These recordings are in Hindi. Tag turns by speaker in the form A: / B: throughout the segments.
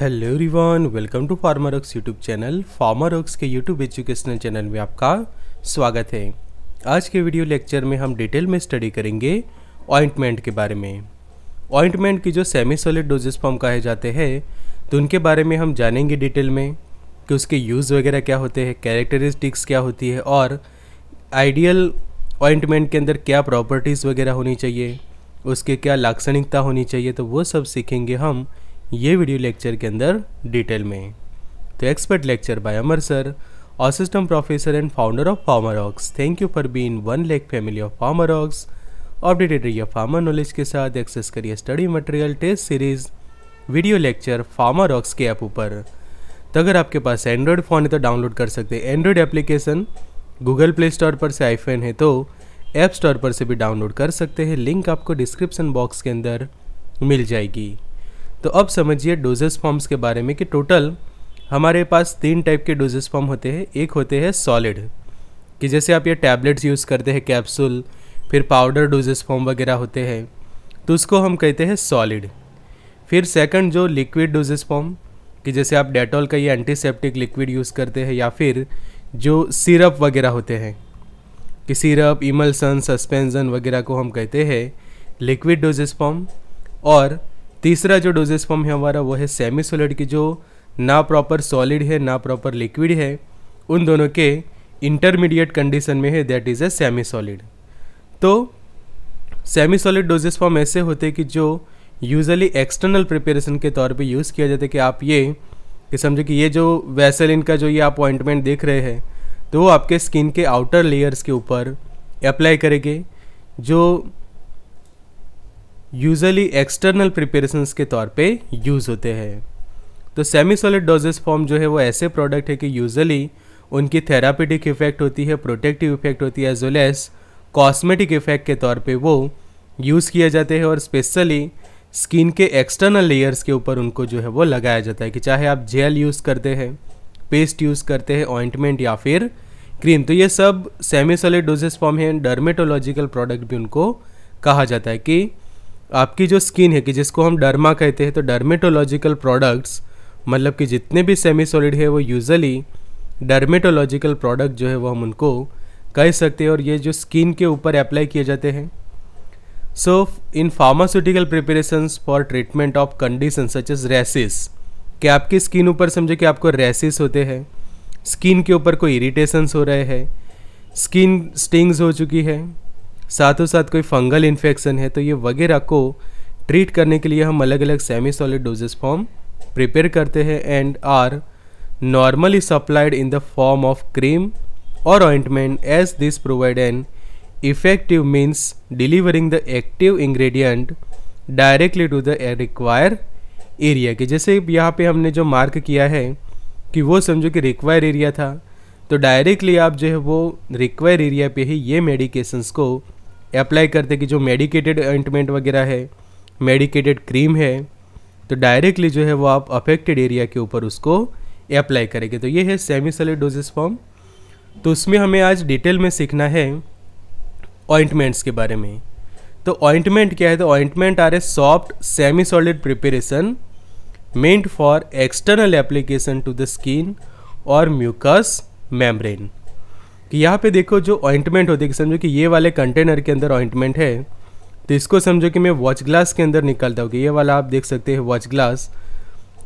A: hello everyone welcome to Pharma Ox YouTube channel Pharma Ox के यूट्यूब एजुकेशनल चैनल में आपका स्वागत है आज के वीडियो लेक्चर में हम डिटेल में स्टडी करेंगे ऑइंटमेंट के बारे में ऑइंटमेंट की जो सेमी सॉलिड डोजेस फॉर्म कहे जाते हैं तो उनके बारे में हम जानेंगे डिटेल में कि उसके यूज़ वगैरह क्या होते हैं कैरेक्टरिस्टिक्स क्या होती है और आइडियल ऑइंटमेंट के अंदर क्या प्रॉपर्टीज़ वगैरह होनी चाहिए उसके क्या लाक्षणिकता होनी चाहिए तो वो सब सीखेंगे हम ये वीडियो लेक्चर के अंदर डिटेल में तो expert lecture by Amar sir assistant professor and founder of Pharma Ox thank you for being one lakh family of Pharma Ox updated रहिए फार्मर नॉलेज के साथ एक्सेस करिए study material test series video lecture Pharma Ox के ऐप ऊपर तो अगर आपके पास एंड्रॉयड फ़ोन है तो डाउनलोड कर सकते हैं Android application Google Play Store पर से आईफोन है तो ऐप स्टोर पर से भी डाउनलोड कर सकते हैं लिंक आपको डिस्क्रिप्सन बॉक्स के अंदर मिल जाएगी तो अब समझिए डोजेस फॉर्म्स के बारे में कि टोटल हमारे पास तीन टाइप के डोजेस फॉर्म होते हैं एक होते हैं सॉलिड कि जैसे आप ये टैबलेट्स यूज़ करते हैं कैप्सूल फिर पाउडर डोजेस फॉर्म वगैरह होते हैं तो उसको हम कहते हैं सॉलिड फिर सेकंड जो लिक्विड डोजेस फॉर्म कि जैसे आप डेटॉल का ये एंटीसेप्टिक लिक्विड यूज़ करते हैं या फिर जो सिरप वगैरह होते हैं कि सिरप इमल्सन सस्पेंजन वगैरह को हम कहते हैं लिक्विड डोजेस फॉर्म और तीसरा जो डोजेस फॉर्म है हमारा वो है सेमी सोलिड की जो ना प्रॉपर सॉलिड है ना प्रॉपर लिक्विड है उन दोनों के इंटरमीडिएट कंडीशन में है that is a semi solid तो सेमी सॉलिड डोजेस फॉर्म ऐसे होते हैं कि जो यूजली एक्सटर्नल प्रिपेरेशन के तौर पे यूज़ किया जाता है कि आप ये कि समझो कि ये जो वैसेलिन का जो ये आप अपॉइंटमेंट देख रहे हैं तो वो आपके स्किन के आउटर लेयर्स के ऊपर अप्लाई करेंगे जो यूजली एक्सटर्नल प्रिपेरेशंस के तौर पे यूज़ होते हैं तो सेमी सॉलिड डोजेस फॉर्म जो है वो ऐसे प्रोडक्ट है कि यूजली उनकी थेरापेटिक इफेक्ट होती है प्रोटेक्टिव इफेक्ट होती है as well as cosmetic effect के तौर पे वो यूज़ किए जाते हैं और स्पेशली स्किन के एक्सटर्नल लेयर्स के ऊपर उनको जो है वो लगाया जाता है कि चाहे आप जेल यूज़ करते हैं पेस्ट यूज़ करते हैं ऑइंटमेंट या फिर क्रीम तो ये सब सेमी सॉलिड डोजेस फॉर्म है डर्मेटोलॉजिकल प्रोडक्ट भी उनको कहा जाता है कि आपकी जो स्किन है कि जिसको हम डर्मा कहते हैं तो डर्मेटोलॉजिकल प्रोडक्ट्स मतलब कि जितने भी सेमी सॉलिड है वो यूजली डर्मेटोलॉजिकल प्रोडक्ट जो है वो हम उनको कह सकते हैं और ये जो स्किन के ऊपर अप्लाई किए जाते हैं so in pharmaceutical preparations for treatment of condition such as rashes कि आपकी स्किन ऊपर समझो कि आपको रैसेस होते हैं स्किन के ऊपर कोई इरीटेशंस हो रहे हैं स्किन स्टिंग्स हो चुकी है साथों साथ कोई फंगल इन्फेक्शन है तो ये वगैरह को ट्रीट करने के लिए हम अलग अलग semi solid dosage form prepare करते हैं and are normally supplied in the form of cream और ointment as this provide an effective means delivering the active ingredient directly to the require area के जैसे यहाँ पे हमने जो मार्क किया है कि वो समझो कि रिक्वायर एरिया था तो डायरेक्टली आप जो है वो रिक्वायर एरिया पे ही ये मेडिकेशंस को अप्लाई करते कि जो मेडिकेटेड ऑइंटमेंट वगैरह है मेडिकेटेड क्रीम है तो डायरेक्टली जो है वो आप अफेक्टेड एरिया के ऊपर उसको अप्लाई करेंगे तो ये है सेमी सॉलिड डोजेस फॉर्म तो उसमें हमें आज डिटेल में सीखना है ऑइंटमेंट्स के बारे में तो ऑइंटमेंट क्या है तो ointment are a soft semi solid preparation meant for external application to the skin और म्यूकस मेम्ब्रेन कि यहाँ पे देखो जो ऑइंटमेंट होती है समझो कि ये वाले कंटेनर के अंदर ऑइंटमेंट है तो इसको समझो कि मैं वॉच ग्लास के अंदर निकालता हूँ कि ये वाला आप देख सकते हैं वॉच ग्लास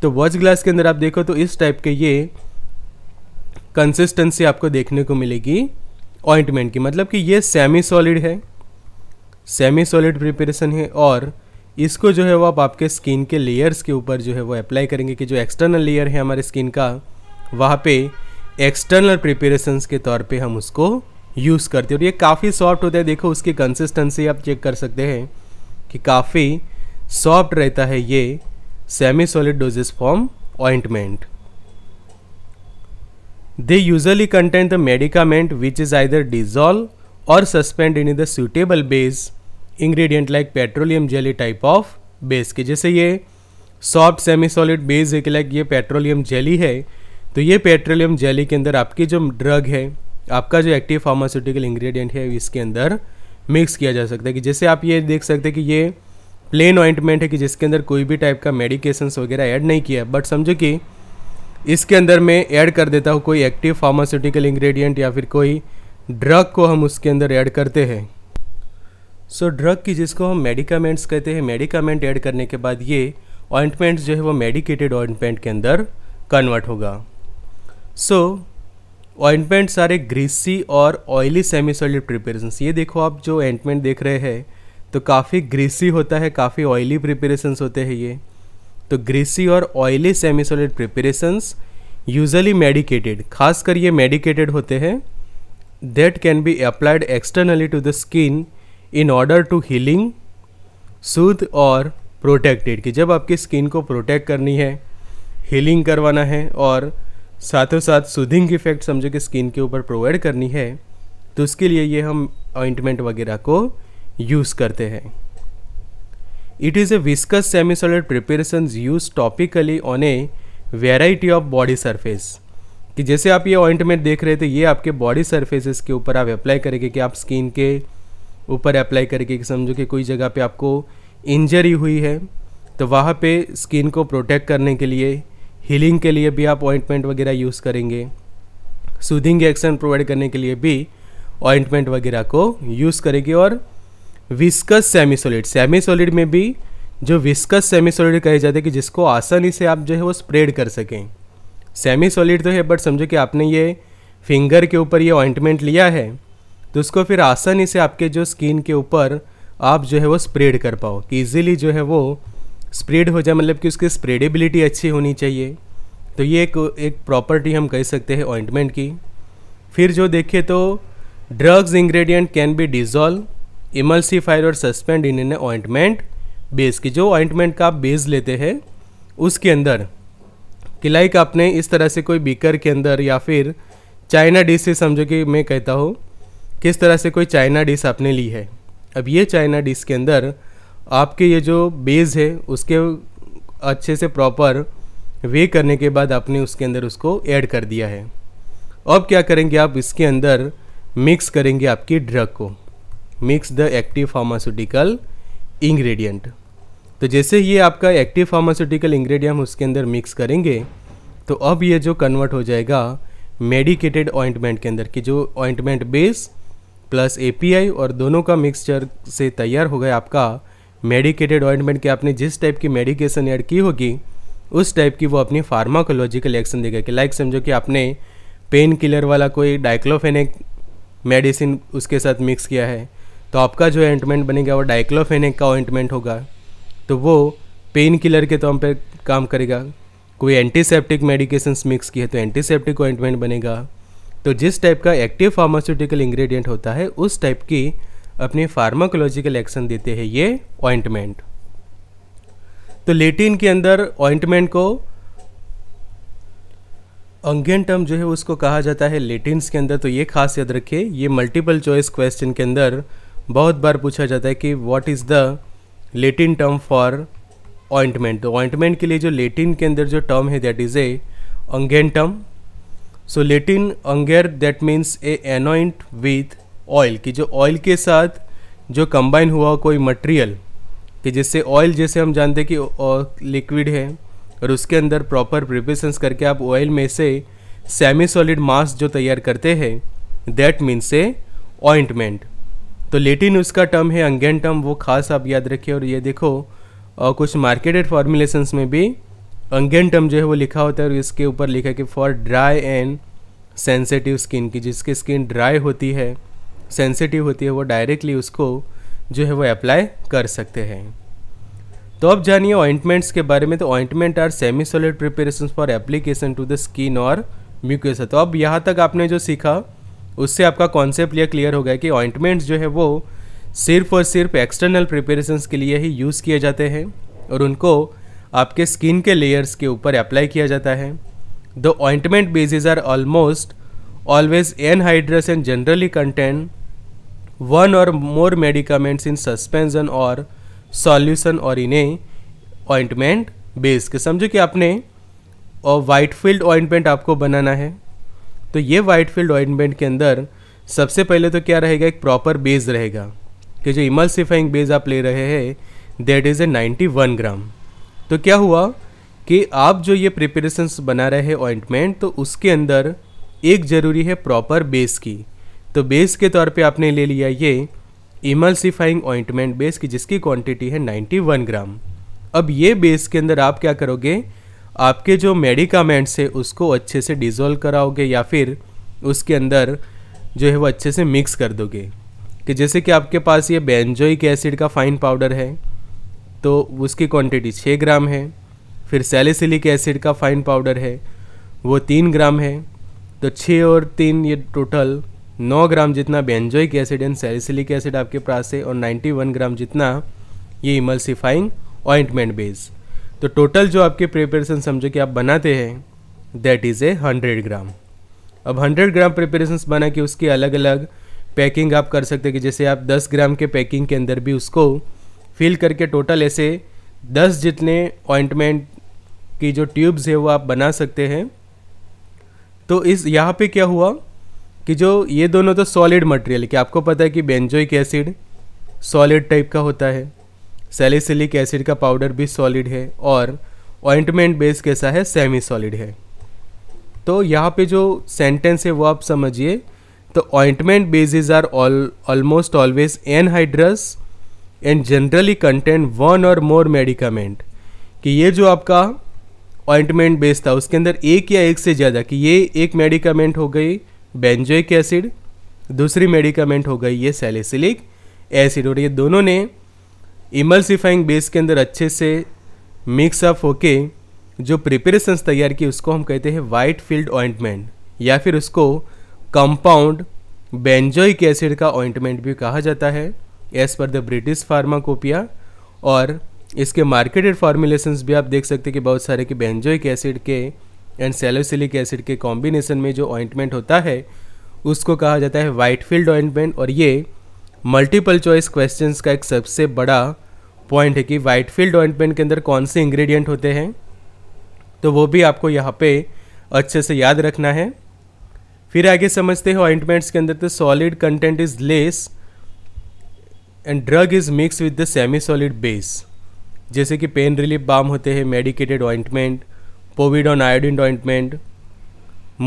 A: तो वॉच ग्लास के अंदर आप देखो तो इस टाइप के ये कंसिस्टेंसी आपको देखने को मिलेगी ऑइंटमेंट की मतलब कि ये सेमी सॉलिड है सेमी सॉलिड प्रिपरेशन है और इसको जो है वो आप आपके स्किन के लेयर्स के ऊपर जो है वो अप्लाई करेंगे कि जो एक्सटर्नल लेयर है हमारे स्किन का वहाँ पे एक्सटर्नल प्रिपेरेशन के तौर पर हम उसको यूज़ करते हैं और ये काफ़ी सॉफ्ट होता है देखो उसकी कंसिस्टेंसी आप चेक कर सकते हैं कि काफ़ी सॉफ्ट रहता है ये semi solid dosage form ointment they usually content the medicament which is either dissolve और suspend in the suitable base ingredient like petroleum jelly type of base के जैसे ये सॉफ्ट सेमी सॉलिड बेस एक लाइक ये पेट्रोलियम जेली है तो ये पेट्रोलियम जेली के अंदर आपकी जो ड्रग है आपका जो एक्टिव फार्मास्यूटिकल इंग्रेडिएंट है इसके अंदर मिक्स किया जा सकता है कि जैसे आप ये देख सकते हैं कि ये प्लेन ऑइंटमेंट है कि जिसके अंदर कोई भी टाइप का मेडिकेशंस वगैरह ऐड नहीं किया बट समझो कि इसके अंदर मैं ऐड कर देता हूँ कोई एक्टिव फार्मास्यूटिकल इंग्रेडिएंट या फिर कोई ड्रग को हम उसके अंदर ऐड करते हैं सो so, ड्रग की जिसको हम मेडिकामेंट्स कहते हैं मेडिकामेंट ऐड करने के बाद ये ऑइंटमेंट्स जो है वो मेडिकेटेड ऑइंटमेंट के अंदर कन्वर्ट होगा so ointments are a greasy और ऑयली सेमी सॉलिड प्रिपरेशंस ये देखो आप जो ऑइंटमेंट देख रहे हैं तो काफ़ी ग्रीसी होता है काफ़ी ऑयली प्रिपरेशंस होते हैं ये तो ग्रीसी और oily semi solid preparations usually medicated खासकर ये मेडिकेटेड होते हैं that can be applied externally to the skin in order to healing soothe और प्रोटेक्टेड कि जब आपकी स्किन को प्रोटेक्ट करनी है हीलिंग करवाना है और साथों साथ सुधिंग इफेक्ट समझो कि स्किन के ऊपर प्रोवाइड करनी है तो उसके लिए ये हम ऑइंटमेंट वगैरह को यूज़ करते हैं it is a viscous semi solid preparation use topically on a variety of body surface कि जैसे आप ये ऑइंटमेंट देख रहे थे ये आपके बॉडी सरफेसेस के ऊपर आप अप्लाई करेंगे कि आप स्किन के ऊपर अप्लाई करेंगे कि समझो कि कोई जगह पे आपको इंजरी हुई है तो वहाँ पे स्किन को प्रोटेक्ट करने के लिए हीलिंग के लिए भी आप ऑइंटमेंट वगैरह यूज़ करेंगे सूदिंग एक्शन प्रोवाइड करने के लिए भी ऑइंटमेंट वगैरह को यूज़ करेंगे और viscous semi solid semi solid में भी जो विस्कस सेमी सॉलिड कहे जाते हैं कि जिसको आसानी से आप जो है वो स्प्रेड कर सकें सेमी सॉलिड तो है बट समझो कि आपने ये फिंगर के ऊपर ये ऑइंटमेंट लिया है तो उसको फिर आसानी से आपके जो स्किन के ऊपर आप जो है वो स्प्रेड कर पाओ कि ईजिली जो है वो स्प्रेड हो जाए मतलब कि उसकी स्प्रेडेबिलिटी अच्छी होनी चाहिए तो ये एक एक प्रॉपर्टी हम कह सकते हैं ऑइंटमेंट की फिर जो देखें तो drugs ingredient can be dissolve emulsified और suspend in in ointment base की जो ऑइंटमेंट का आप बेस लेते हैं उसके अंदर कि लाइक आपने इस तरह से कोई बीकर के अंदर या फिर चाइना डिश से समझो कि मैं कहता हूँ किस तरह से कोई चाइना डिश आपने ली है अब ये चाइना डिश के अंदर आपके ये जो बेस है उसके अच्छे से प्रॉपर वे करने के बाद आपने उसके अंदर उसको ऐड कर दिया है अब क्या करेंगे आप इसके अंदर मिक्स करेंगे आपकी ड्रग को mix the active pharmaceutical ingredient तो जैसे ये आपका एक्टिव फार्मास्यूटिकल इंग्रेडिएंट हम उसके अंदर मिक्स करेंगे तो अब ये जो कन्वर्ट हो जाएगा मेडिकेटेड ऑइंटमेंट के अंदर कि जो ऑइंटमेंट बेस प्लस एपीआई और दोनों का मिक्सचर से तैयार हो गया आपका मेडिकेटेड ऑइंटमेंट की आपने जिस टाइप की मेडिकेशन ऐड की होगी उस टाइप की वो अपनी फार्माकोलॉजिकल एक्शन देगा कि लाइक समझो कि आपने पेन किलर वाला कोई डाइक्लोफेनिक मेडिसिन उसके साथ मिक्स किया है तो आपका जो ऑइंटमेंट बनेगा वो डाइक्लोफेनिक का ऑइंटमेंट होगा तो वो पेन किलर के तौर पर काम करेगा कोई एंटीसेप्टिक मेडिकेशन मिक्स की है तो एंटीसेप्टिक ऑइंटमेंट बनेगा तो जिस टाइप का एक्टिव फार्मास्यूटिकल इंग्रेडिएंट होता है उस टाइप की अपने फार्माकोलॉजिकल एक्शन देते हैं ये ऑइंटमेंट तो लेटिन के अंदर ऑइंटमेंट को अंगेन टर्म जो है उसको कहा जाता है लेटिन्स के अंदर तो ये खास याद रखिए ये मल्टीपल चॉइस क्वेश्चन के अंदर बहुत बार पूछा जाता है कि what is the Latin term for ointment तो ऑइंटमेंट के लिए जो लेटिन के अंदर जो टर्म है that is a unguen term so Latin unguere that means a anoint with oil कि जो ऑयल के साथ जो कंबाइन हुआ कोई मटेरियल कि जिससे ऑयल जैसे हम जानते हैं कि लिक्विड है और उसके अंदर प्रॉपर प्रिपरेशंस करके आप ऑयल में से सेमी सॉलिड मास जो तैयार करते हैं दैट मीन्स ए ऑइंटमेंट तो लेटिन उसका टर्म है अंगेन टर्म वो खास आप याद रखिए और ये देखो और कुछ मार्केटेड फार्मूलेशंस में भी अंगेन टर्म जो है वो लिखा होता है और इसके ऊपर लिखा है कि for dry and sensitive skin की जिसकी स्किन ड्राई होती है सेंसिटिव होती है वो डायरेक्टली उसको जो है वो अप्लाई कर सकते हैं तो अब जानिए ऑइंटमेंट्स के बारे में तो ointment are semi solid preparation for application to the skin और म्यूकस तो अब यहाँ तक आपने जो सीखा उससे आपका कॉन्सेप्ट यह क्लियर हो गया कि ऑइंटमेंट्स जो है वो सिर्फ और सिर्फ एक्सटर्नल प्रिपेरेशन के लिए ही यूज़ किए जाते हैं और उनको आपके स्किन के लेयर्स के ऊपर अप्लाई किया जाता है the ointment bases are almost always anhydrous and generally content one और मोर मेडिकामेंट्स इन सस्पेंसन और सॉल्यूशन और इन a बेस के समझो कि आपने और वाइट फील्ड ऑइंटमेंट आपको बनाना है तो ये वाइट फील्ड ऑइंटमेंट के अंदर सबसे पहले तो क्या रहेगा एक प्रॉपर बेस रहेगा कि जो इमल्सिफाइंग बेस आप ले रहे हैं दैट इज़ ए 91 ग्राम तो क्या हुआ कि आप जो ये प्रिपरेशंस बना रहे हैं ऑइंटमेंट तो उसके अंदर एक ज़रूरी है प्रॉपर बेस की तो बेस के तौर पे आपने ले लिया ये इमल्सिफाइंग ऑइंटमेंट बेस की जिसकी क्वांटिटी है 91 ग्राम अब ये बेस के अंदर आप क्या करोगे आपके जो मेडिकामेंट्स है उसको अच्छे से डिजोल्व कराओगे या फिर उसके अंदर जो है वो अच्छे से मिक्स कर दोगे कि जैसे कि आपके पास ये बेंजोइक एसिड का फाइन पाउडर है तो उसकी क्वांटिटी छः ग्राम है फिर सेलिसिलिक एसिड का फाइन पाउडर है वो तीन ग्राम है तो छः और तीन ये टोटल नौ ग्राम जितना benzoic acid and salicylic acid आपके पास है और नाइन्टी वन ग्राम जितना ये इमल्सिफाइंग ऑइंटमेंट बेस तो टोटल जो आपके प्रिपरेशन समझो कि आप बनाते हैं that is a hundred gram अब हंड्रेड ग्राम प्रिपरेशन बना के उसकी अलग अलग पैकिंग आप कर सकते हैं कि जैसे आप दस ग्राम के पैकिंग के अंदर भी उसको फिल करके टोटल ऐसे दस जितने ऑइंटमेंट की जो ट्यूब्स है वो आप बना सकते हैं तो इस यहाँ पे क्या हुआ कि जो ये दोनों तो सॉलिड मटेरियल कि आपको पता है कि बेंजोइक एसिड सॉलिड टाइप का होता है सेलिसिलिक एसिड का पाउडर भी सॉलिड है और ऑइंटमेंट बेस कैसा है सेमी सॉलिड है तो यहाँ पे जो सेंटेंस है वो आप समझिए तो ointment bases are all almost always anhydrous and generally content one और मोर मेडिकामेंट कि ये जो आपका ऑइंटमेंट बेस था उसके अंदर एक या एक से ज़्यादा कि ये एक मेडिकामेंट हो गई बेंजोइक एसिड दूसरी मेडिकामेंट हो गई ये सेलिसिलिक एसिड और ये दोनों ने इमल्सिफाइंग बेस के अंदर अच्छे से मिक्सअप होके जो प्रिपरेशंस तैयार की उसको हम कहते हैं वाइट फील्ड ऑइंटमेंट या फिर उसको कंपाउंड बेंजोइक एसिड का ऑइंटमेंट भी कहा जाता है as per the British pharmacopoeia और इसके मार्केटेड फार्मुलेशंस भी आप देख सकते हैं कि बहुत सारे के बेंजोइक एसिड के एंड सेलोसिलिक एसिड के कॉम्बिनेशन में जो ऑइंटमेंट होता है उसको कहा जाता है फील्ड ऑइंटमेंट और ये मल्टीपल चॉइस क्वेश्चंस का एक सबसे बड़ा पॉइंट है कि वाइट फील्ड ऑइंटमेंट के अंदर कौन से इंग्रेडिएंट होते हैं तो वो भी आपको यहाँ पे अच्छे से याद रखना है फिर आगे समझते हैं ऑइंटमेंट्स के अंदर तो solid content is less and drug is mix with the semi solid base जैसे कि पेन रिलीफ बाम होते हैं medicated ointment povidone iodine ointment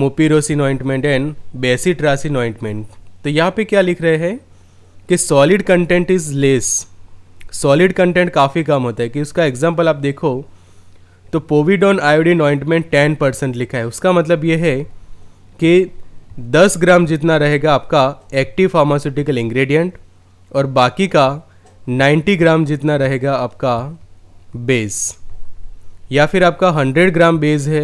A: mupirocin ointment and bacitracin ointment तो यहाँ पे क्या लिख रहे हैं कि solid content is less solid content काफ़ी कम होता है कि उसका एग्जाम्पल आप देखो तो povidone iodine ointment ten percent लिखा है उसका मतलब ये है कि दस ग्राम जितना रहेगा आपका एक्टिव फार्मास्यूटिकल इंग्रेडिएंट और बाकी का नाइन्टी ग्राम जितना रहेगा आपका बेस या फिर आपका 100 ग्राम बेस है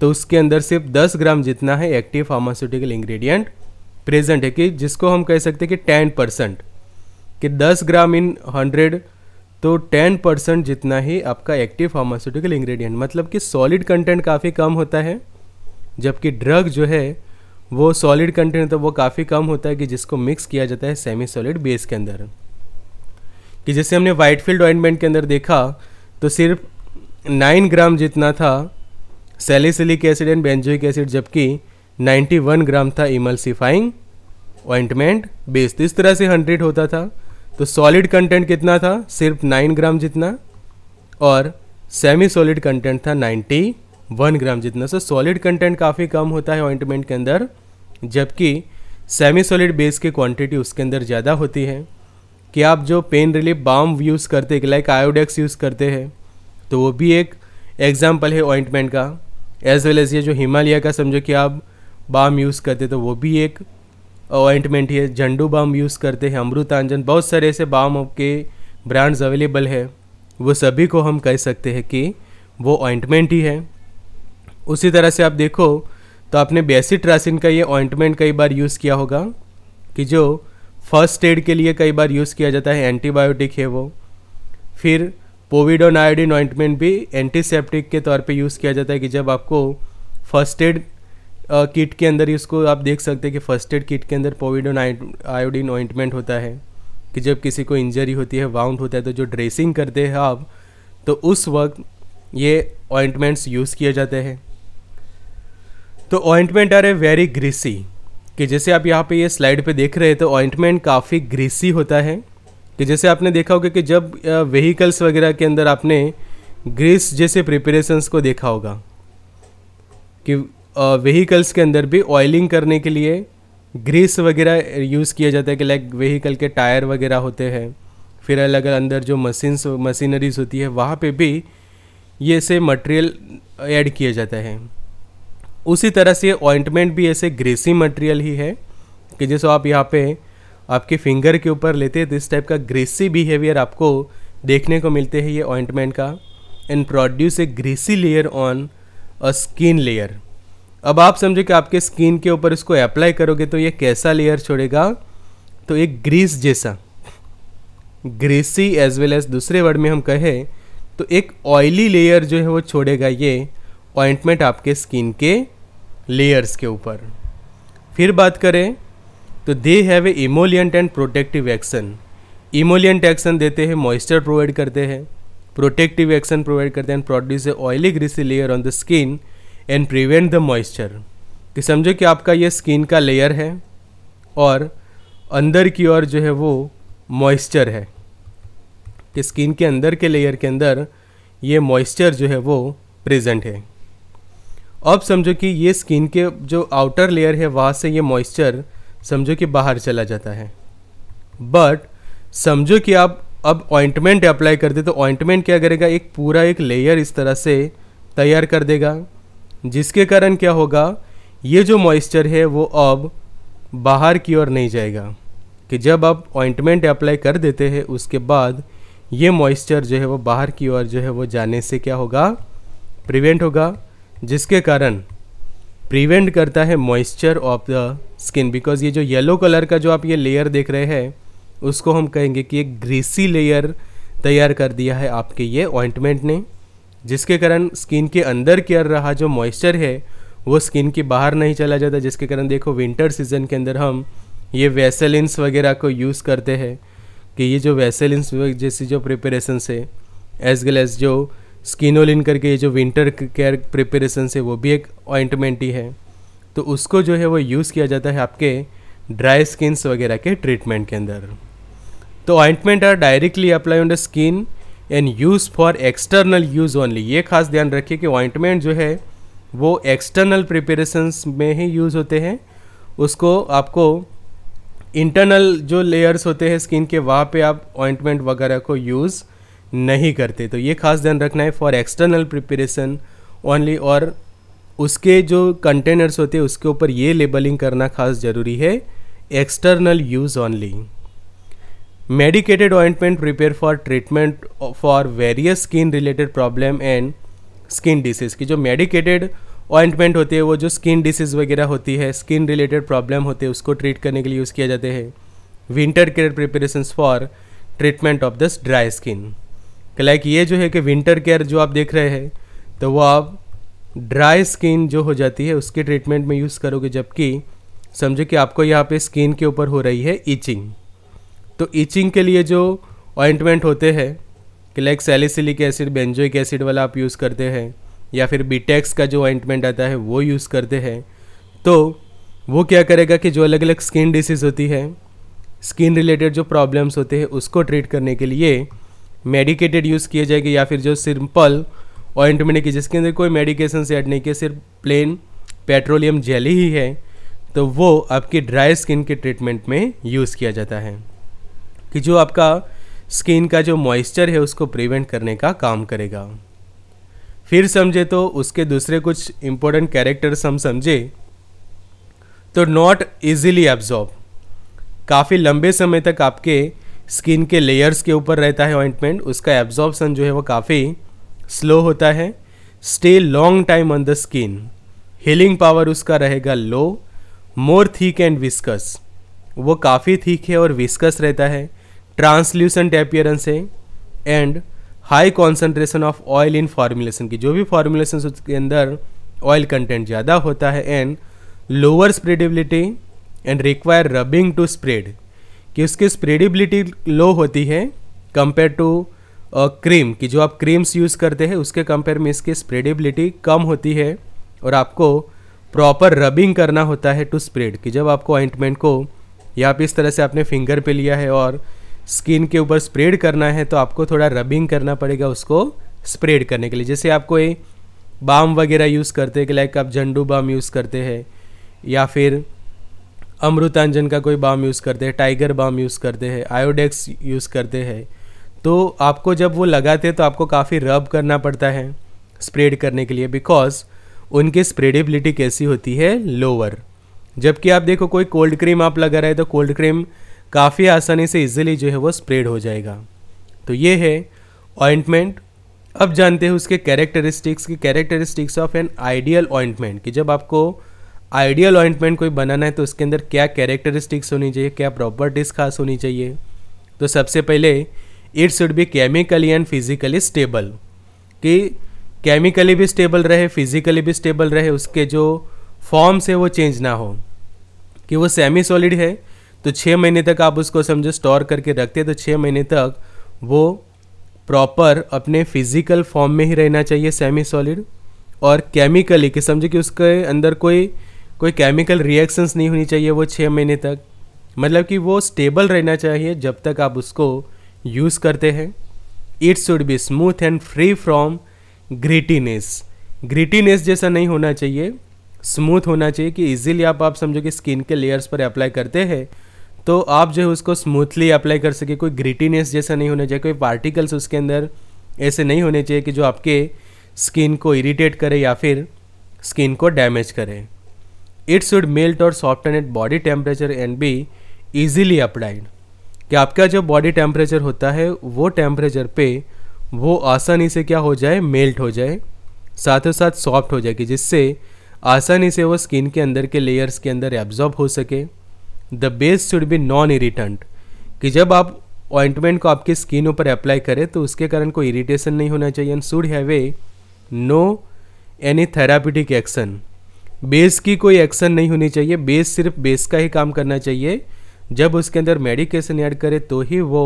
A: तो उसके अंदर सिर्फ 10 ग्राम जितना है एक्टिव फार्मास्यूटिकल इंग्रेडिएंट प्रेजेंट है कि जिसको हम कह सकते हैं कि टेन परसेंट कि दस ग्राम इन हंड्रेड तो टेन परसेंट जितना ही आपका एक्टिव फार्मास्यूटिकल इंग्रेडिएंट मतलब कि सॉलिड कंटेंट काफ़ी कम होता है जबकि ड्रग जो है वो सॉलिड कंटेंट तो वो काफ़ी कम होता है कि जिसको मिक्स किया जाता है सेमी सॉलिड बेस के अंदर कि जैसे हमने वाइट फील्ड ऑइंटमेंट के अंदर देखा तो सिर्फ नाइन ग्राम जितना था salicylic acid and benzoic acid जबकि 91 ग्राम था इमल्सिफाइंग ऑइंटमेंट बेस तो इस तरह से 100 होता था तो सॉलिड कंटेंट कितना था सिर्फ 9 ग्राम जितना और सेमी सॉलिड कंटेंट था 91 ग्राम जितना सो सॉलिड कंटेंट काफ़ी कम होता है ऑइंटमेंट के अंदर जबकि सेमी सॉलिड बेस की क्वांटिटी उसके अंदर ज़्यादा होती है कि आप जो पेन रिलीफ बाम यूज़ करते लाइक आयोडेक्स यूज़ करते हैं तो वो भी एक एग्ज़ाम्पल है ऑइंटमेंट का एज वेल एज ये जो हिमालय का समझो कि आप बाम यूज़ करते तो वो भी एक ऑइंटमेंट है झंडू बाम यूज़ करते हैं अमृतांजन बहुत सारे ऐसे बाम के ब्रांड्स अवेलेबल है वो सभी को हम कह सकते हैं कि वो ऑइंटमेंट ही है उसी तरह से आप देखो तो आपने बेसिट्रासिन का ये ऑइंटमेंट कई बार यूज़ किया होगा कि जो फर्स्ट एड के लिए कई बार यूज़ किया जाता है एंटीबायोटिक है वो फिर पोविडोन आयोडीन ऑइंटमेंट भी एंटीसेप्टिक के तौर पे यूज़ किया जाता है कि जब आपको फर्स्ट एड किट के अंदर इसको आप देख सकते हैं कि फर्स्ट एड किट के अंदर पोविडोन आयोडीन ऑइंटमेंट होता है कि जब किसी को इंजरी होती है वाउंड होता है तो जो ड्रेसिंग करते हैं आप तो उस वक्त ये ऑइंटमेंट्स यूज़ किए जाते हैं तो ointment are a very greasy कि जैसे आप यहाँ पे ये स्लाइड पे देख रहे हैं तो ऑइंटमेंट काफ़ी ग्रीसी होता है कि जैसे आपने देखा होगा कि जब व्हीकल्स वगैरह के अंदर आपने ग्रीस जैसे प्रिपरेशंस को देखा होगा कि व्हीकल्स के अंदर भी ऑयलिंग करने के लिए ग्रीस वगैरह यूज़ किया जाता है कि लाइक व्हीकल के टायर वगैरह होते हैं फिर अलग अलग अंदर जो मशीन्स मशीनरीज होती है वहाँ पे भी ये से मटेरियल ऐड किया जाता है उसी तरह से ऑइंटमेंट भी ऐसे ग्रेसी मटेरियल ही है कि जैसे आप यहाँ पे आपके फिंगर के ऊपर लेते हैं तो इस टाइप का ग्रेसी बिहेवियर आपको देखने को मिलते हैं ये ऑइंटमेंट का and produce a greasy layer on a skin layer अब आप समझो कि आपके स्किन के ऊपर इसको अप्लाई करोगे तो ये कैसा लेयर छोड़ेगा तो एक ग्रीस जैसा ग्रेसी एज वेल एज दूसरे वर्ड में हम कहें तो एक ऑयली लेयर जो है वो छोड़ेगा ये ऑइंटमेंट आपके स्किन के लेयर्स के ऊपर फिर बात करें तो they have a emollient and protective action emollient action देते हैं मॉइस्चर प्रोवाइड करते हैं प्रोटेक्टिव एक्शन प्रोवाइड करते हैं produce a oily greasy layer on the skin and prevent the moisture कि समझो कि आपका ये स्किन का लेयर है और अंदर की ओर जो है वो मॉइस्चर है कि स्किन के अंदर के लेयर के अंदर ये मॉइस्चर जो है वो प्रेजेंट है अब समझो कि ये स्किन के जो आउटर लेयर है वहाँ से ये मॉइस्चर समझो कि बाहर चला जाता है बट समझो कि आप अब ऑइंटमेंट अप्लाई कर दे तो ऑइंटमेंट क्या करेगा एक पूरा एक लेयर इस तरह से तैयार कर देगा जिसके कारण क्या होगा ये जो मॉइस्चर है वो अब बाहर की ओर नहीं जाएगा कि जब आप ऑइंटमेंट अप्लाई कर देते हैं उसके बाद ये मॉइस्चर जो है वो बाहर की ओर जो है वो जाने से क्या होगा प्रिवेंट होगा जिसके कारण प्रिवेंट करता है moisture of the skin because ये जो येलो कलर का जो आप ये लेयर देख रहे हैं उसको हम कहेंगे कि एक ग्रीसी लेयर तैयार कर दिया है आपके ये ऑइंटमेंट ने जिसके कारण स्किन के अंदर के रहा जो मॉइस्चर है वो स्किन के बाहर नहीं चला जाता जिसके कारण देखो विंटर सीजन के अंदर हम ये वैसेलिनस वगैरह को यूज़ करते हैं कि ये जो वैसेलिनस जैसी जो प्रिपरेशन है एज वेल एज जो स्किनोलिन करके ये जो विंटर केयर प्रिपरेशन है वो भी एक ऑइंटमेंट ही है तो उसको जो है वो यूज़ किया जाता है आपके ड्राई स्किन्स वगैरह के ट्रीटमेंट के अंदर तो ointment are directly apply on the skin and use for external use only ये खास ध्यान रखिए कि ऑइंटमेंट जो है वो एक्सटर्नल प्रिपरेशंस में ही यूज़ होते हैं उसको आपको इंटरनल जो लेयर्स होते हैं स्किन के वहाँ पे आप ऑइंटमेंट वगैरह को यूज़ नहीं करते तो ये खास ध्यान रखना है फॉर एक्सटर्नल प्रिपरेशन ओनली और उसके जो कंटेनर्स होते हैं उसके ऊपर ये लेबलिंग करना खास ज़रूरी है external use only medicated ointment prepare for treatment for various skin related problem and skin disease की जो मेडिकेटेड ऑइंटमेंट होते हैं वो जो स्किन डिसीज़ वगैरह होती है स्किन रिलेटेड प्रॉब्लम होते हैं उसको ट्रीट करने के लिए यूज़ किया जाते हैं winter care preparations for treatment of this dry skin like ये जो है कि विंटर केयर जो आप देख रहे हैं तो वो आप ड्राई स्किन जो हो जाती है उसके ट्रीटमेंट में यूज़ करोगे जबकि समझो कि आपको यहाँ पे स्किन के ऊपर हो रही है ईचिंग तो ईचिंग के लिए जो ऑइंटमेंट होते हैं कि like salicylic acid benzoic acid वाला आप यूज़ करते हैं या फिर बीटेक्स e का जो ऑइंटमेंट आता है वो यूज़ करते हैं तो वो क्या करेगा कि जो अलग अलग स्किन डिसीज़ होती है स्किन रिलेटेड जो प्रॉब्लम्स होते हैं उसको ट्रीट करने के लिए मेडिकेटेड यूज़ किए जाएगी या फिर जो सिंपल ऑइंटमेंट की जिसके अंदर कोई मेडिकेशन से ऐड नहीं किया सिर्फ प्लेन पेट्रोलियम जेली ही है तो वो आपकी ड्राई स्किन के ट्रीटमेंट में यूज़ किया जाता है कि जो आपका स्किन का जो मॉइस्चर है उसको प्रिवेंट करने का काम करेगा फिर समझे तो उसके दूसरे कुछ इम्पोर्टेंट कैरेक्टर्स हम समझे तो नॉट इजीली एब्जॉर्ब काफ़ी लंबे समय तक आपके स्किन के लेयर्स के ऊपर रहता है ऑइंटमेंट उसका एब्जॉर्बसन जो है वो काफ़ी स्लो होता है stay long time on the skin healing power उसका रहेगा लो मोर थीक एंड विस्कस वो काफ़ी थीक है और विस्कस रहता है ट्रांसल्यूसेंट अपियरेंस है and high concentration of oil in formulation की जो भी फार्मूलेशन उसके अंदर ऑयल कंटेंट ज़्यादा होता है and lower spreadability and require rubbing to spread कि उसकी स्प्रेडिबिलिटी लो होती है कंपेयर टू क्रीम कि जो आप क्रीम्स यूज़ करते हैं उसके कंपेयर में इसकी स्प्रेडिबिलिटी कम होती है और आपको प्रॉपर रबिंग करना होता है टू स्प्रेड कि जब आपको ऑइंटमेंट को या आप इस तरह से आपने फिंगर पे लिया है और स्किन के ऊपर स्प्रेड करना है तो आपको थोड़ा रबिंग करना पड़ेगा उसको स्प्रेड करने के लिए जैसे आप कोई बाम वगैरह यूज़ करते हैं कि लाइक आप झंडू बाम यूज़ करते हैं या फिर अमृतांजन का कोई बाम यूज़ करते हैं टाइगर बाम यूज़ करते हैं आयोडेक्स यूज़ करते हैं तो आपको जब वो लगाते हैं तो आपको काफ़ी रब करना पड़ता है स्प्रेड करने के लिए बिकॉज उनकी स्प्रेडेबिलिटी कैसी होती है लोअर जबकि आप देखो कोई कोल्ड क्रीम आप लगा रहे तो कोल्ड क्रीम काफ़ी आसानी से इजीली जो है वो स्प्रेड हो जाएगा तो ये है ऑइंटमेंट अब जानते हैं उसके कैरेक्टरिस्टिक्स की characteristics of an ideal ointment कि जब आपको आइडियल ऑइंटमेंट कोई बनाना है तो उसके अंदर क्या कैरेक्टरिस्टिक्स होनी चाहिए क्या प्रॉपर्टीज़ खास होनी चाहिए तो सबसे पहले it should be chemically and physically stable कि केमिकली भी स्टेबल रहे फिजिकली भी स्टेबल रहे उसके जो फॉर्म्स है वो चेंज ना हो कि वो सेमी सॉलिड है तो छः महीने तक आप उसको समझो स्टोर करके रखते तो छः महीने तक वो प्रॉपर अपने फिजिकल फॉर्म में ही रहना चाहिए सेमी सॉलिड और केमिकली कि समझो कि उसके अंदर कोई कोई केमिकल रिएक्शंस नहीं होनी चाहिए वो छः महीने तक मतलब कि वो स्टेबल रहना चाहिए जब तक आप उसको यूज़ करते हैं it's should be smooth and free from grittiness grittiness जैसा नहीं होना चाहिए स्मूथ होना चाहिए कि इजीली आप आप समझो कि स्किन के लेयर्स पर अप्लाई करते हैं तो आप जो है उसको स्मूथली अप्लाई कर सके कोई ग्रीटीनेस जैसा नहीं होना चाहिए कोई पार्टिकल्स उसके अंदर ऐसे नहीं होने चाहिए कि जो आपके स्किन को इरिटेट करे या फिर स्किन को डैमेज करे इट शुड मेल्ट और soften at body temperature and be easily applied कि आपका जो बॉडी टेम्परेचर होता है वो टेम्परेचर पे वो आसानी से क्या हो जाए मेल्ट हो जाए साथों साथ सॉफ्ट हो जाए कि जिससे आसानी से वो स्किन के अंदर के लेयर्स के अंदर एब्जॉर्ब हो सके the base should be non irritant कि जब आप ऑइंटमेंट को आपकी स्किन ऊपर अप्लाई करें तो उसके कारण कोई इरीटेशन नहीं होना चाहिए and should have a no any therapeutic action base की कोई एक्शन नहीं होनी चाहिए बेस सिर्फ बेस का ही काम करना चाहिए जब उसके अंदर मेडिकेशन ऐड करे तो ही वो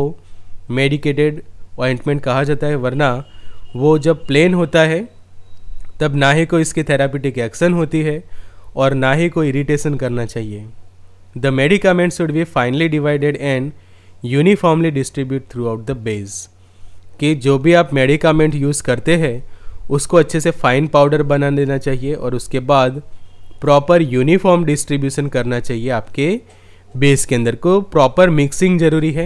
A: मेडिकेटेड ऑइंटमेंट कहा जाता है वरना वो जब प्लेन होता है तब ना ही कोई इसकी थेरापिटिक एक्शन होती है और ना ही कोई इरिटेशन करना चाहिए the medicament should be finely divided and uniformly distribute throughout the base कि जो भी आप मेडिकामेंट यूज़ करते हैं उसको अच्छे से फाइन पाउडर बना देना चाहिए और उसके बाद प्रॉपर यूनिफॉर्म डिस्ट्रीब्यूशन करना चाहिए आपके बेस के अंदर को प्रॉपर मिक्सिंग ज़रूरी है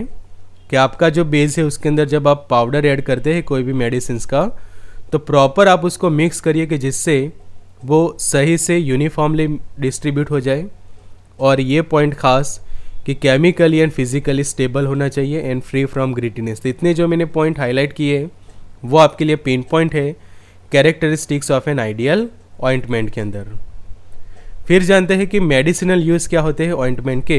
A: कि आपका जो बेस है उसके अंदर जब आप पाउडर ऐड करते हैं कोई भी मेडिसिन का तो प्रॉपर आप उसको मिक्स करिए कि जिससे वो सही से यूनिफॉर्मली डिस्ट्रीब्यूट हो जाए और ये पॉइंट ख़ास कि केमिकली एंड फिजिकली स्टेबल होना चाहिए एंड फ्री फ्रॉम ग्रिटीनेस तो इतने जो मैंने पॉइंट हाईलाइट किए वो आपके लिए पेन पॉइंट है characteristics of an ideal ointment के अंदर फिर जानते हैं कि मेडिसिनल यूज़ क्या होते हैं ऑइंटमेंट के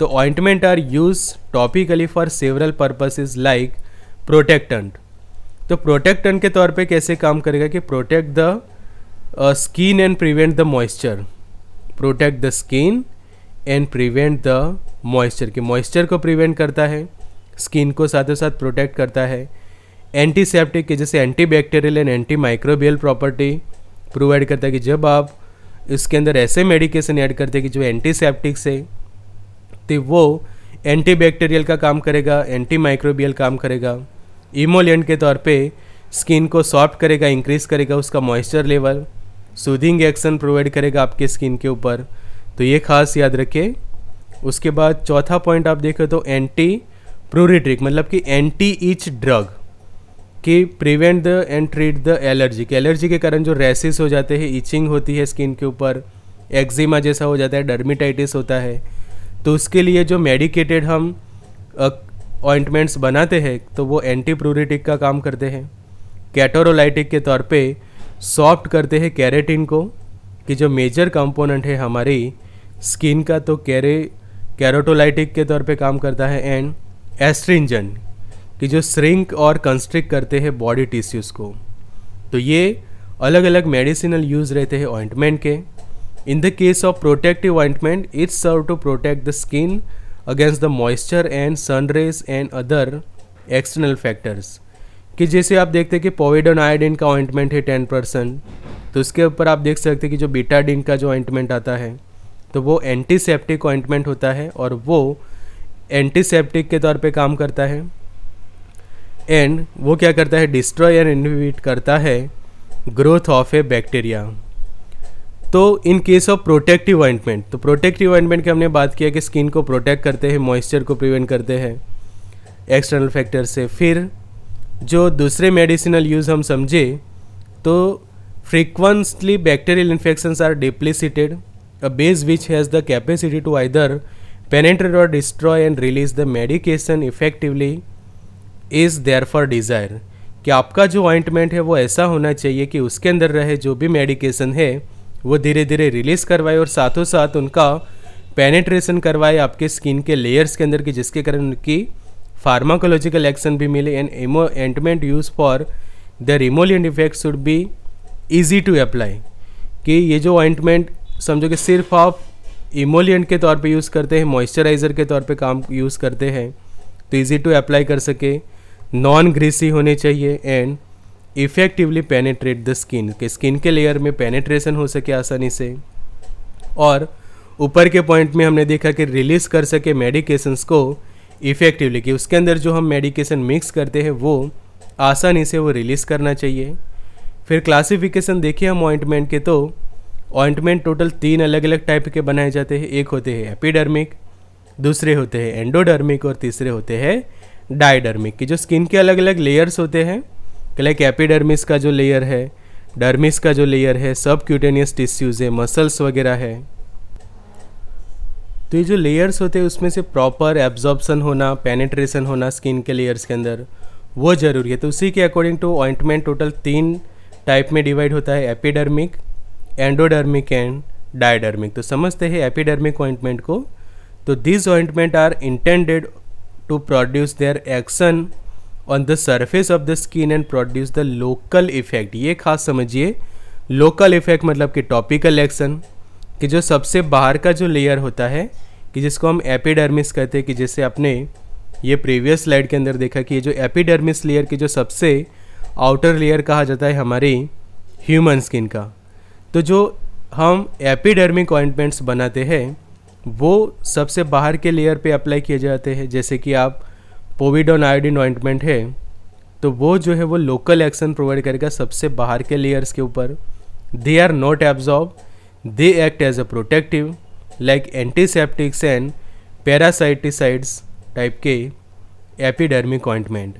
A: तो ointment are use topically for several purposes like protectant तो प्रोटेक्टेंट के तौर पे कैसे काम करेगा कि protect the skin and prevent the moisture protect the skin and prevent the moisture कि मॉइस्चर को प्रिवेंट करता है स्किन को साथों साथ प्रोटेक्ट करता है एंटीसेप्टिक के जैसे anti bacterial and anti microbial property provide करता है कि जब आप इसके अंदर ऐसे मेडिकेशन ऐड करते हैं कि जो एंटीसेप्टिक्स है तो वो एंटीबैक्टीरियल का काम करेगा एंटी माइक्रोबियल काम करेगा इमोलेंट के तौर पे स्किन को सॉफ्ट करेगा इंक्रीज़ करेगा उसका moisture level soothing action provide करेगा आपके स्किन के ऊपर तो ये खास याद रखें उसके बाद चौथा पॉइंट आप देखें तो एंटी प्रोरिट्रिक मतलब कि एंटी ईच ड्रग कि prevent the and treat the allergy allergy के कारण जो रैसेस हो जाते हैं इचिंग होती है स्किन के ऊपर एक्जिमा जैसा हो जाता है डर्मिटाइटिस होता है तो उसके लिए जो मेडिकेटेड हम ऑइंटमेंट्स बनाते हैं तो वो एंटीप्रूरिटिक का काम करते हैं कैटोरोलाइटिक के तौर पे सॉफ्ट करते हैं कैरेटिन को कि जो मेजर कंपोनेंट है हमारी स्किन का तो कैरे कैरोटोलाइटिक के तौर पे काम करता है एंड एस्ट्रिंजन कि जो श्रिंक और कंस्ट्रिक करते हैं बॉडी टिश्यूज़ को तो ये अलग अलग मेडिसिनल यूज़ रहते हैं ऑइंटमेंट के in the case of protective ointment it's serve to protect the skin against the moisture and sun rays and other external factors कि जैसे आप देखते हैं कि पोविडन आयोडिन का ऑइंटमेंट है टेन परसेंट तो उसके ऊपर आप देख सकते हैं कि जो बीटाडिन का जो ऑइंटमेंट आता है तो वो एंटीसेप्टिक ऑइंटमेंट होता है और वो एंटीसेप्टिक के तौर पे काम करता है एंड वो क्या करता है डिस्ट्रॉय एंड इनविट करता है ग्रोथ ऑफ ए बैक्टीरिया तो in case of protective ointment तो प्रोटेक्टिव ऑइंटमेंट की हमने बात किया कि स्किन को प्रोटेक्ट करते हैं मॉइस्चर को प्रिवेंट करते हैं एक्सटर्नल फैक्टर से फिर जो दूसरे मेडिसिनल यूज़ हम समझे तो frequently bacterial infections are depleted a base which has the capacity to either penetrate और destroy and release the medication effectively is therefore desire कि आपका जो ऑइंटमेंट है वो ऐसा होना चाहिए कि उसके अंदर रहे जो भी मेडिकेशन है वो धीरे धीरे रिलीज़ करवाए और साथों साथ उनका पेनेट्रेशन करवाए आपके स्किन के लेयर्स के अंदर की जिसके कारण उनकी फार्माकोलॉजिकल एक्शन भी मिले एंड एमो ointment use for the emollient effect should be easy to apply कि ये जो ऑइंटमेंट समझो कि सिर्फ आप इमोलियंट के तौर पे यूज़ करते हैं मॉइस्चराइज़र के तौर पे काम यूज़ करते हैं तो ईजी टू अप्लाई कर सके नॉन ग्रीसी होने चाहिए and effectively penetrate the skin के स्किन के लेयर में पेनेट्रेशन हो सके आसानी से और ऊपर के पॉइंट में हमने देखा कि रिलीज़ कर सके मेडिकेशंस को इफ़ेक्टिवली कि उसके अंदर जो हम मेडिकेशन मिक्स करते हैं वो आसानी से वो रिलीज़ करना चाहिए फिर क्लासिफिकेशन देखिए हम ऑइंटमेंट के तो ऑइंटमेंट टोटल तीन अलग अलग टाइप के बनाए जाते हैं एक होते हैं एपिडर्मिक दूसरे होते हैं एंडोडर्मिक और तीसरे होते हैं डायडर्मिक की जो स्किन के अलग अलग लेयर्स होते हैं लाइक एपिडर्मिस का जो लेयर है डर्मिस का जो लेयर है सब क्यूटेनियस टिश्यूज़ है मसल्स वगैरह है तो ये जो लेयर्स होते हैं उसमें से प्रॉपर एब्जॉर्बसन होना पेनेट्रेशन होना स्किन के लेयर्स के अंदर वो ज़रूरी है तो उसी के अकॉर्डिंग टू ऑइंटमेंट टोटल तीन टाइप में डिवाइड होता है एपिडर्मिक एंडोडर्मिक एंड डायडर्मिक तो समझते हैं एपिडर्मिक ऑइंटमेंट को तो this ointment are intended to produce their action on the surface of the skin and produce the local effect ये खास समझिए local effect मतलब कि topical action कि जो सबसे बाहर का जो लेयर होता है कि जिसको हम एपिडर्मिस कहते हैं कि जैसे आपने ये प्रीवियस स्लाइड के अंदर देखा कि ये जो एपिडर्मिस लेयर की जो सबसे आउटर लेयर कहा जाता है हमारे ह्यूमन स्किन का तो जो हम एपिडर्मिक ऑइंटमेंट्स बनाते हैं वो सबसे बाहर के लेयर पे अप्लाई किए जाते हैं जैसे कि आप पोविडोन आयोडीन ऑइंटमेंट है तो वो जो है वो लोकल एक्शन प्रोवाइड करेगा सबसे बाहर के लेयर्स के ऊपर they are not absorb they act as a protective like antiseptics and parasiticides type के एपिडर्मिक ऑइंटमेंट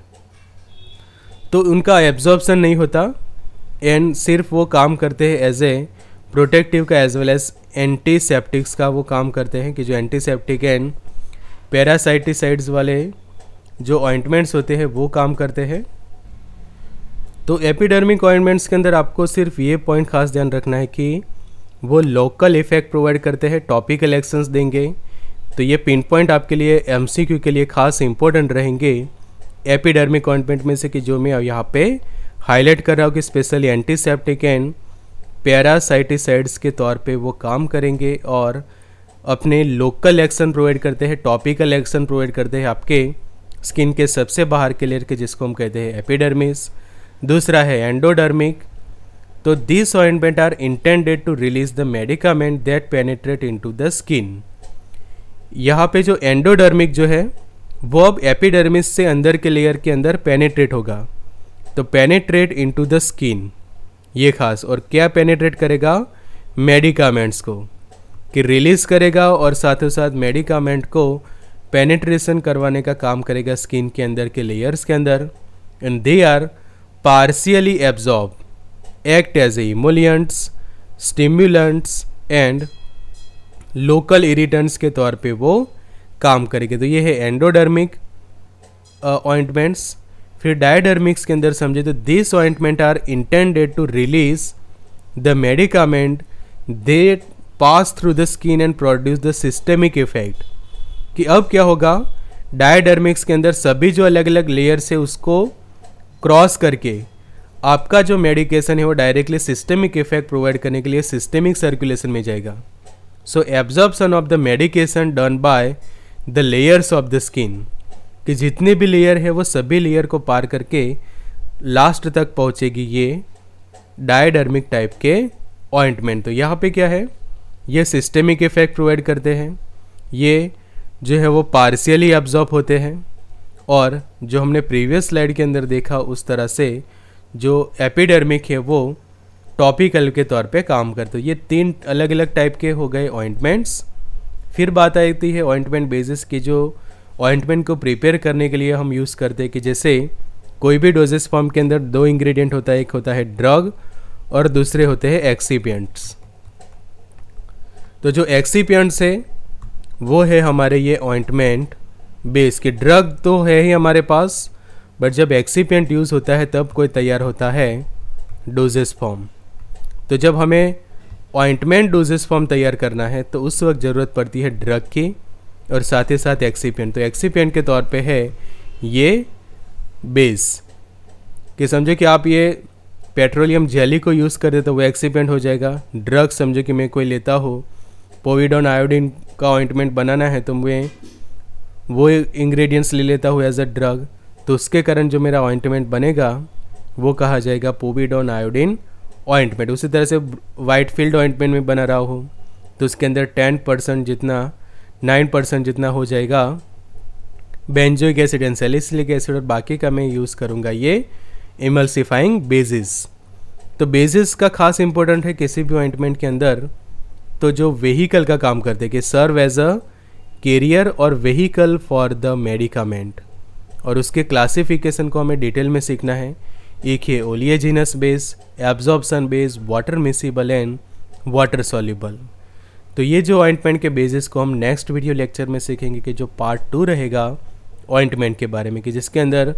A: तो उनका एब्जॉर्बसन नहीं होता एंड सिर्फ वो काम करते हैं एज ए प्रोटेक्टिव का एज वेल एज एंटीसेप्टिक्स का वो काम करते हैं कि जो एंटीसेप्टिक एंड पैरासाइटिसाइड्स वाले जो ऑइंटमेंट्स होते हैं वो काम करते हैं तो एपिडर्मिक ऑइंटमेंट्स के अंदर आपको सिर्फ ये पॉइंट खास ध्यान रखना है कि वो लोकल इफेक्ट प्रोवाइड करते हैं टॉपिकल एक्शंस देंगे तो ये पिन पॉइंट आपके लिए एम के लिए खास इंपॉर्टेंट रहेंगे एपिडर्मिक ऑइंटमेंट में से कि जो मैं यहाँ पे हाईलाइट कर रहा हूँ कि स्पेशली एंटीसेप्टिक एंड पैरासाइटिसाइड्स के तौर पे वो काम करेंगे और अपने लोकल एक्शन प्रोवाइड करते हैं टॉपिकल एक्शन प्रोवाइड करते हैं आपके स्किन के सबसे बाहर के लेयर के जिसको हम कहते हैं एपिडर्मिस दूसरा है एंडोडर्मिक तो this ointment are intended to release the medicament that penetrate to the skin यहाँ पे जो एंडोडर्मिक जो है वो अब एपिडर्मिस से अंदर के लेयर के अंदर पेनेट्रेट होगा तो पेनेट्रेट इनटू द स्किन ये खास और क्या पेनिट्रेट करेगा मेडिकामेंट्स को कि रिलीज़ करेगा और साथ ही साथ मेडिकामेंट को पेनिट्रेशन करवाने का काम करेगा स्किन के अंदर के लेयर्स के अंदर and they are partially absorb act as a emollients stimulants and local irritants के तौर पे वो काम करेंगे तो ये है एंडोडर्मिक ऑइंटमेंट्स uh, फिर डायडर्मिक्स के अंदर समझे तो this ointment are intended to release the medicament they pass through the skin and produce the systemic effect कि अब क्या होगा डायडर्मिक्स के अंदर सभी जो अलग अलग लेयर्स है उसको क्रॉस करके आपका जो मेडिकेशन है वो डायरेक्टली सिस्टमिक इफेक्ट प्रोवाइड करने के लिए सिस्टेमिक सर्कुलेशन में जाएगा so absorption of the medication done by the layers of the skin कि जितने भी लेयर है वो सभी लेयर को पार करके लास्ट तक पहुँचेगी ये डायडर्मिक टाइप के ऑइंटमेंट तो यहाँ पे क्या है ये सिस्टेमिक इफेक्ट प्रोवाइड करते हैं ये जो है वो पार्शियली ऑब्जॉर्ब होते हैं और जो हमने प्रीवियस स्लाइड के अंदर देखा उस तरह से जो एपिडर्मिक है वो टॉपिकल के तौर पे काम करते हैं तो ये तीन अलग अलग टाइप के हो गए ऑइंटमेंट्स फिर बात आती है ऑइंटमेंट बेसिस की जो ऑइंटमेंट को प्रिपेयर करने के लिए हम यूज़ करते हैं कि जैसे कोई भी डोजेस फॉर्म के अंदर दो इंग्रेडिएंट होता है एक होता है ड्रग और दूसरे होते हैं एक्सीपियंट्स तो जो एक्सीपियंट्स है वो है हमारे ये ऑइंटमेंट बेस के ड्रग तो है ही हमारे पास बट जब एक्सीपियंट यूज़ होता है तब कोई तैयार होता है डोजेस फॉर्म तो जब हमें ऑइंटमेंट डोजेस फॉर्म तैयार करना है तो उस वक्त ज़रूरत पड़ती है ड्रग की और साथ ही साथ एक्सीपियन तो एक्सीपियन के तौर पे है ये बेस कि समझो कि आप ये पेट्रोलियम जेली को यूज़ कर दे तो वो एक्सीपेंट हो जाएगा ड्रग समझो कि मैं कोई लेता हो पोविडोन आयोडीन का ऑइंटमेंट बनाना है तो मैं वो इंग्रेडिएंट्स ले लेता हूँ एज अ ड्रग तो उसके कारण जो मेरा ऑइंटमेंट बनेगा वो कहा जाएगा पोविडोन आयोडीन ऑइंटमेंट उसी तरह से वाइट फील्ड ऑइंटमेंट में बना रहा हूँ तो उसके अंदर टेन परसेंट जितना नाइन परसेंट जितना हो जाएगा benzoic acid and salicylic acid और बाकी का मैं यूज़ करूँगा ये इमल्सिफाइंग बेजिस तो बेजिस का खास इंपॉर्टेंट है किसी भी ऑइंटमेंट के अंदर तो जो व्हीकल का काम करते कि सर्व एज अ कैरियर और व्हीकल फॉर द मेडिकामेंट और उसके क्लासिफिकेशन को हमें डिटेल में सीखना है एक है oleaginous base absorption base water miscible and water soluble तो ये जो ऑइंटमेंट के बेसिस को हम नेक्स्ट वीडियो लेक्चर में सीखेंगे कि जो पार्ट टू रहेगा ऑइंटमेंट के बारे में कि जिसके अंदर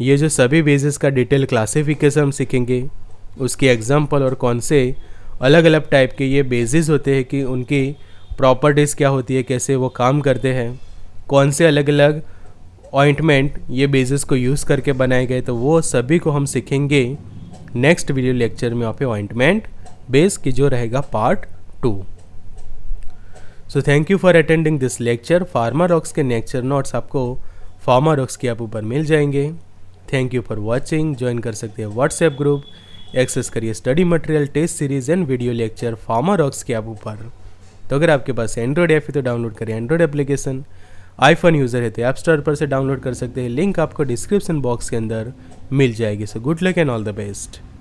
A: ये जो सभी बेसिस का डिटेल क्लासिफिकेशन हम सीखेंगे उसके एग्जाम्पल और कौन से अलग अलग टाइप के ये बेसिस होते हैं कि उनकी प्रॉपर्टीज़ क्या होती है कैसे वो काम करते हैं कौन से अलग अलग ऑइंटमेंट ये बेसिस को यूज़ करके बनाए गए तो वो सभी को हम सीखेंगे नेक्स्ट वीडियो लेक्चर में ऑफ ए ऑइंटमेंट बेस की जो रहेगा part two so thank you for attending this lecture Pharma Rocks के नेक्चर नोट्स आपको फार्मा रॉक्स की ऐप ऊपर मिल जाएंगे thank you for watching join कर सकते हैं व्हाट्सएप ग्रुप एक्सेस करिए study material test series and video lecture Pharma Rocks के ऐप ऊपर तो अगर आपके पास एंड्रॉयड ऐप है तो डाउनलोड करें एंड्रॉयड एप्लीकेशन आईफोन यूज़र है तो ऐप स्टोर पर से डाउनलोड कर सकते हैं लिंक आपको डिस्क्रिप्शन बॉक्स के अंदर मिल जाएगी so good luck and all the best